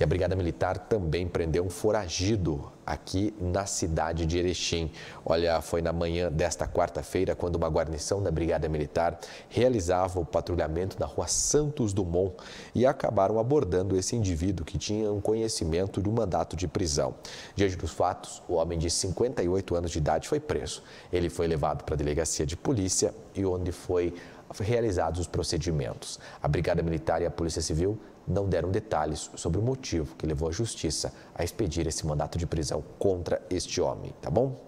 E a Brigada Militar também prendeu um foragido aqui na cidade de Erechim. Olha, foi na manhã desta quarta-feira quando uma guarnição da Brigada Militar realizava o patrulhamento na rua Santos Dumont e acabaram abordando esse indivíduo que tinha um conhecimento de um mandato de prisão. Diante dos fatos, o homem de 58 anos de idade foi preso. Ele foi levado para a delegacia de polícia e onde foi realizados os procedimentos. A Brigada Militar e a Polícia Civil não deram detalhes sobre o motivo que levou a justiça a expedir esse mandato de prisão contra este homem, tá bom?